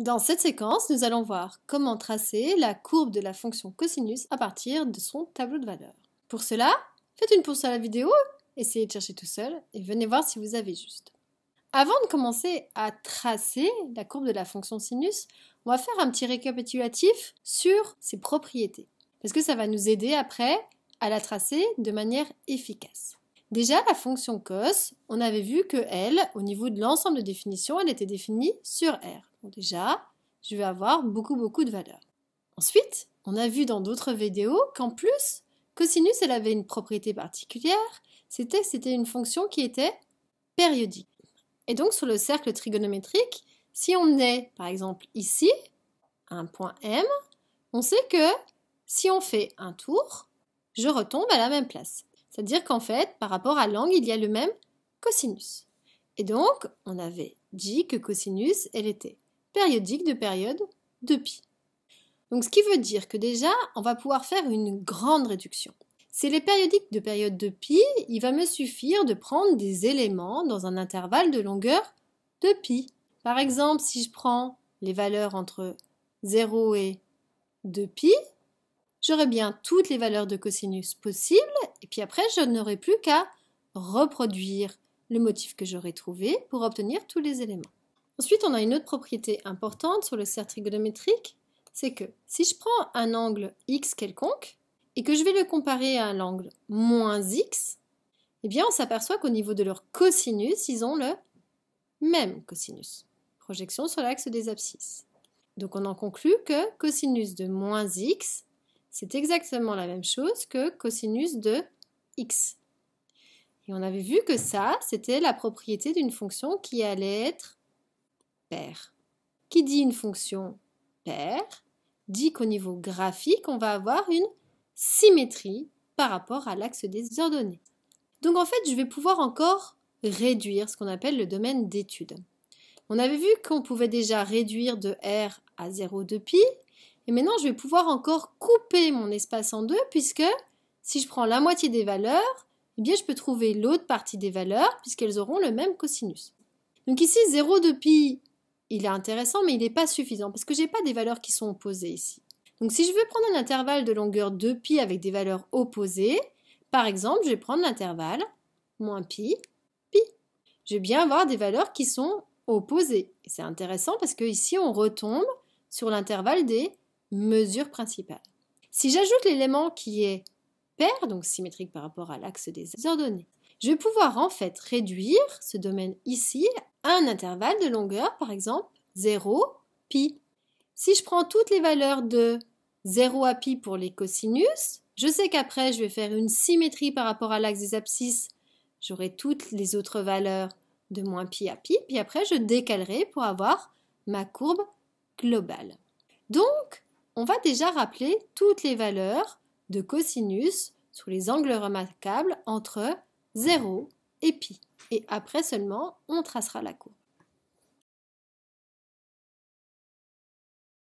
Dans cette séquence, nous allons voir comment tracer la courbe de la fonction cosinus à partir de son tableau de valeurs. Pour cela, faites une pause à la vidéo, essayez de chercher tout seul et venez voir si vous avez juste. Avant de commencer à tracer la courbe de la fonction sinus, on va faire un petit récapitulatif sur ses propriétés, parce que ça va nous aider après à la tracer de manière efficace. Déjà, la fonction cos, on avait vu que elle, au niveau de l'ensemble de définition, elle était définie sur R. Donc déjà, je vais avoir beaucoup beaucoup de valeurs. Ensuite, on a vu dans d'autres vidéos qu'en plus, cosinus, elle avait une propriété particulière, c'était que c'était une fonction qui était périodique. Et donc sur le cercle trigonométrique, si on est par exemple ici, à un point M, on sait que si on fait un tour, je retombe à la même place. C'est-à-dire qu'en fait, par rapport à l'angle, il y a le même cosinus. Et donc, on avait dit que cosinus, elle était périodique de période de pi. Donc ce qui veut dire que déjà, on va pouvoir faire une grande réduction. C'est les périodiques de période de pi, il va me suffire de prendre des éléments dans un intervalle de longueur de pi. Par exemple, si je prends les valeurs entre 0 et 2 pi, j'aurai bien toutes les valeurs de cosinus possibles, et puis après, je n'aurai plus qu'à reproduire le motif que j'aurai trouvé pour obtenir tous les éléments. Ensuite, on a une autre propriété importante sur le cercle trigonométrique, c'est que si je prends un angle x quelconque et que je vais le comparer à l'angle moins x, eh bien on s'aperçoit qu'au niveau de leur cosinus, ils ont le même cosinus. Projection sur l'axe des abscisses. Donc on en conclut que cosinus de moins x c'est exactement la même chose que cosinus de x. Et on avait vu que ça, c'était la propriété d'une fonction qui allait être paire. Qui dit une fonction paire dit qu'au niveau graphique, on va avoir une symétrie par rapport à l'axe des ordonnées. Donc en fait, je vais pouvoir encore réduire ce qu'on appelle le domaine d'étude. On avait vu qu'on pouvait déjà réduire de r à 0 de pi, et maintenant, je vais pouvoir encore couper mon espace en deux puisque si je prends la moitié des valeurs, eh bien, je peux trouver l'autre partie des valeurs puisqu'elles auront le même cosinus. Donc ici, 0 de pi, il est intéressant, mais il n'est pas suffisant parce que je n'ai pas des valeurs qui sont opposées ici. Donc si je veux prendre un intervalle de longueur 2 pi avec des valeurs opposées, par exemple, je vais prendre l'intervalle moins pi, pi. Je vais bien avoir des valeurs qui sont opposées. C'est intéressant parce qu'ici, on retombe sur l'intervalle des mesure principale. Si j'ajoute l'élément qui est pair, donc symétrique par rapport à l'axe des ordonnées, je vais pouvoir en fait réduire ce domaine ici à un intervalle de longueur, par exemple 0, pi. Si je prends toutes les valeurs de 0 à pi pour les cosinus, je sais qu'après je vais faire une symétrie par rapport à l'axe des abscisses, j'aurai toutes les autres valeurs de moins pi à pi, puis après je décalerai pour avoir ma courbe globale. Donc, on va déjà rappeler toutes les valeurs de cosinus sous les angles remarquables entre 0 et π. Et après seulement, on tracera la courbe.